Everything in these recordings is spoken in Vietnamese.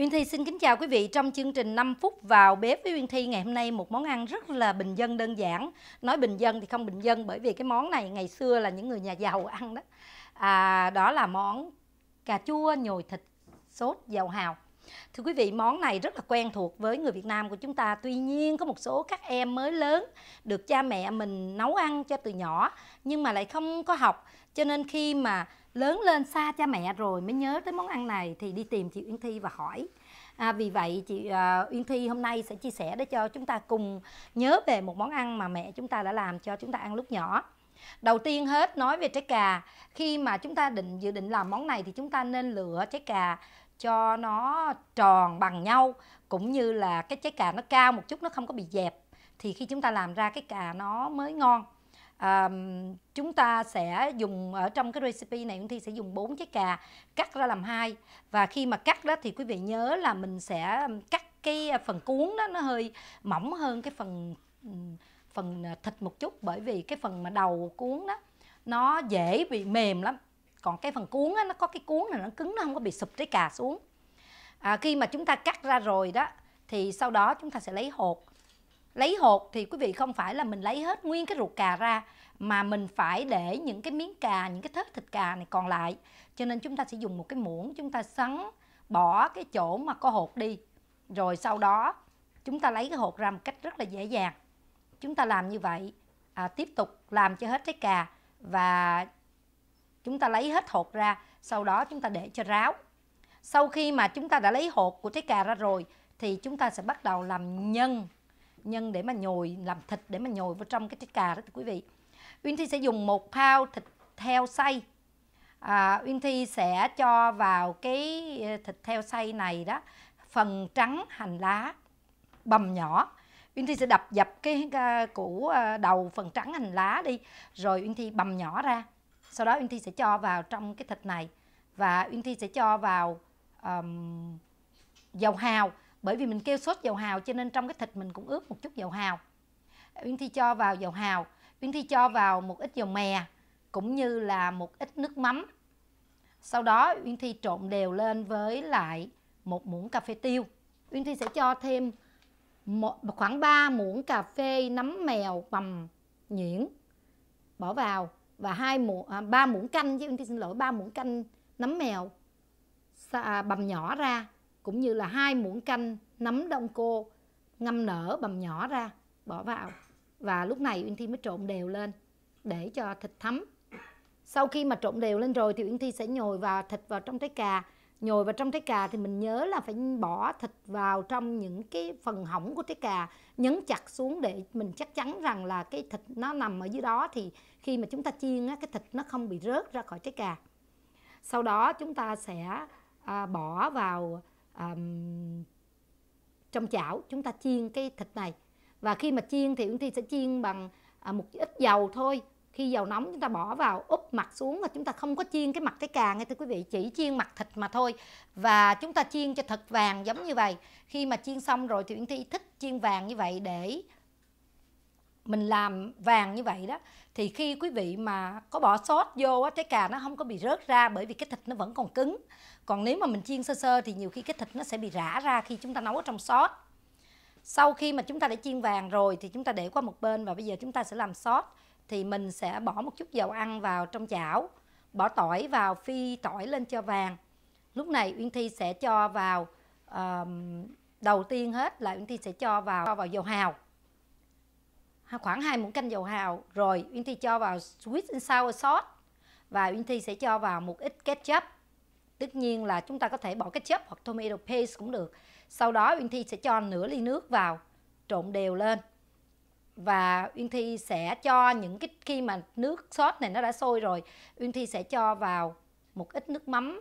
Uyên Thi xin kính chào quý vị trong chương trình 5 phút vào bếp với Uyên Thi ngày hôm nay một món ăn rất là bình dân đơn giản. Nói bình dân thì không bình dân bởi vì cái món này ngày xưa là những người nhà giàu ăn đó. À, đó là món cà chua nhồi thịt sốt dầu hào. Thưa quý vị, món này rất là quen thuộc với người Việt Nam của chúng ta. Tuy nhiên có một số các em mới lớn được cha mẹ mình nấu ăn cho từ nhỏ nhưng mà lại không có học. Cho nên khi mà lớn lên xa cha mẹ rồi mới nhớ tới món ăn này thì đi tìm chị Uyên Thi và hỏi. À, vì vậy chị à, Uyên Thi hôm nay sẽ chia sẻ để cho chúng ta cùng nhớ về một món ăn mà mẹ chúng ta đã làm cho chúng ta ăn lúc nhỏ. Đầu tiên hết nói về trái cà, khi mà chúng ta định dự định làm món này thì chúng ta nên lựa trái cà cho nó tròn bằng nhau cũng như là cái trái cà nó cao một chút nó không có bị dẹp thì khi chúng ta làm ra cái cà nó mới ngon à, chúng ta sẽ dùng ở trong cái recipe này Nguyễn Thi sẽ dùng bốn trái cà cắt ra làm hai và khi mà cắt đó thì quý vị nhớ là mình sẽ cắt cái phần cuốn đó nó hơi mỏng hơn cái phần phần ờ, thịt một chút bởi vì cái phần mà đầu cuốn đó nó dễ bị mềm lắm còn cái phần cuốn á, nó có cái cuốn này nó cứng nó không có bị sụp trái cà xuống à, khi mà chúng ta cắt ra rồi đó thì sau đó chúng ta sẽ lấy hột lấy hột thì quý vị không phải là mình lấy hết nguyên cái ruột cà ra mà mình phải để những cái miếng cà những cái thớt thịt cà này còn lại cho nên chúng ta sẽ dùng một cái muỗng chúng ta sắn bỏ cái chỗ mà có hột đi rồi sau đó chúng ta lấy cái hột ra một cách rất là dễ dàng chúng ta làm như vậy à, tiếp tục làm cho hết trái cà và chúng ta lấy hết hột ra sau đó chúng ta để cho ráo sau khi mà chúng ta đã lấy hột của trái cà ra rồi thì chúng ta sẽ bắt đầu làm nhân nhân để mà nhồi làm thịt để mà nhồi vào trong cái trái cà đó quý vị uyên thi sẽ dùng một pound thịt heo xay à, uyên thi sẽ cho vào cái ờ, thịt heo xay này đó phần trắng hành lá bầm nhỏ uyên thi sẽ đập dập cái ờ, củ ờ, đầu phần trắng hành lá đi rồi uyên thi bầm nhỏ ra sau đó Uyên Thi sẽ cho vào trong cái thịt này và Uyên Thi sẽ cho vào um, dầu hào bởi vì mình kêu sốt dầu hào cho nên trong cái thịt mình cũng ướp một chút dầu hào Uyên Thi cho vào dầu hào Uyên Thi cho vào một ít dầu mè cũng như là một ít nước mắm sau đó Uyên Thi trộn đều lên với lại một muỗng cà phê tiêu Uyên Thi sẽ cho thêm một, khoảng 3 muỗng cà phê nấm mèo bằm nhuyễn bỏ vào và hai muỗng à, ba muỗng canh chứ xin lỗi ba muỗng canh nấm mèo à, bằm nhỏ ra cũng như là hai muỗng canh nấm đông cô ngâm nở bằm nhỏ ra bỏ vào và lúc này Uyên Thi mới trộn đều lên để cho thịt thấm sau khi mà trộn đều lên rồi thì Uyên Thi sẽ nhồi vào thịt vào trong trái cà nhồi vào trong trái cà thì mình nhớ là phải bỏ thịt vào trong những cái phần hỏng của trái cà nhấn chặt xuống để mình chắc chắn rằng là cái thịt nó nằm ở dưới đó thì khi mà chúng ta chiên á, cái thịt nó không bị rớt ra khỏi trái cà sau đó chúng ta sẽ à, bỏ vào à, trong chảo chúng ta chiên cái thịt này và khi mà chiên thì chúng ta sẽ chiên bằng à, một ít dầu thôi khi dầu nóng chúng ta bỏ vào úp mặt xuống và chúng ta không có chiên cái mặt cái cà nghe thưa quý vị chỉ chiên mặt thịt mà thôi và chúng ta chiên cho thật vàng giống như vậy khi mà chiên xong rồi thì Uyển Thi thích chiên vàng như vậy để mình làm vàng như vậy đó thì khi quý vị mà có bỏ sốt vô á, trái cà nó không có bị rớt ra bởi vì cái thịt nó vẫn còn cứng còn nếu mà mình chiên sơ sơ thì nhiều khi cái thịt nó sẽ bị rã ra khi chúng ta nấu ở trong sốt sau khi mà chúng ta đã chiên vàng rồi thì chúng ta để qua một bên và bây giờ chúng ta sẽ làm sốt thì mình sẽ bỏ một chút dầu ăn vào trong chảo, bỏ tỏi vào phi tỏi lên cho vàng. Lúc này Uyên Thi sẽ cho vào uh, đầu tiên hết là Uyên Thi sẽ cho vào cho vào dầu hào. Khoảng hai muỗng canh dầu hào rồi Uyên Thi cho vào sweet and sour sauce và Uyên Thi sẽ cho vào một ít ketchup. Tất nhiên là chúng ta có thể bỏ ketchup hoặc tomato paste cũng được. Sau đó Uyên Thi sẽ cho nửa ly nước vào, trộn đều lên và Uyên Thi sẽ cho những cái khi mà nước sốt này nó đã sôi rồi Uyên Thi sẽ cho vào một ít nước mắm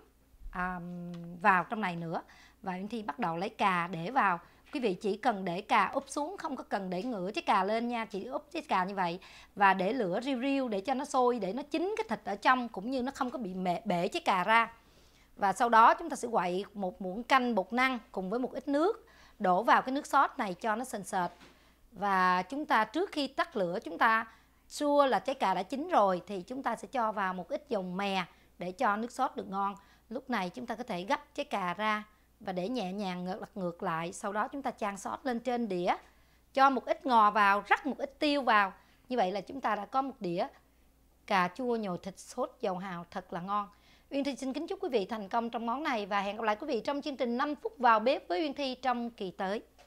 um, vào trong này nữa và Uyên Thi bắt đầu lấy cà để vào quý vị chỉ cần để cà úp xuống không có cần để ngửa trái cà lên nha chỉ úp trái cà như vậy và để lửa riu riu để cho nó sôi để nó chín cái thịt ở trong cũng như nó không có bị mẹ bể trái cà ra và sau đó chúng ta sẽ quậy một muỗng canh bột năng cùng với một ít nước đổ vào cái nước sốt này cho nó sền sệt và chúng ta trước khi tắt lửa chúng ta xua là trái cà đã chín rồi thì chúng ta sẽ cho vào một ít dầu mè để cho nước sốt được ngon lúc này chúng ta có thể gấp trái cà ra và để nhẹ nhàng ngược lật ngược lại sau đó chúng ta chan sốt lên trên đĩa cho một ít ngò vào rắc một ít tiêu vào như vậy là chúng ta đã có một đĩa cà chua nhồi thịt sốt dầu hào thật là ngon Uyên Thi xin kính chúc quý vị thành công trong món này và hẹn gặp lại quý vị trong chương trình 5 phút vào bếp với Uyên Thi trong kỳ tới.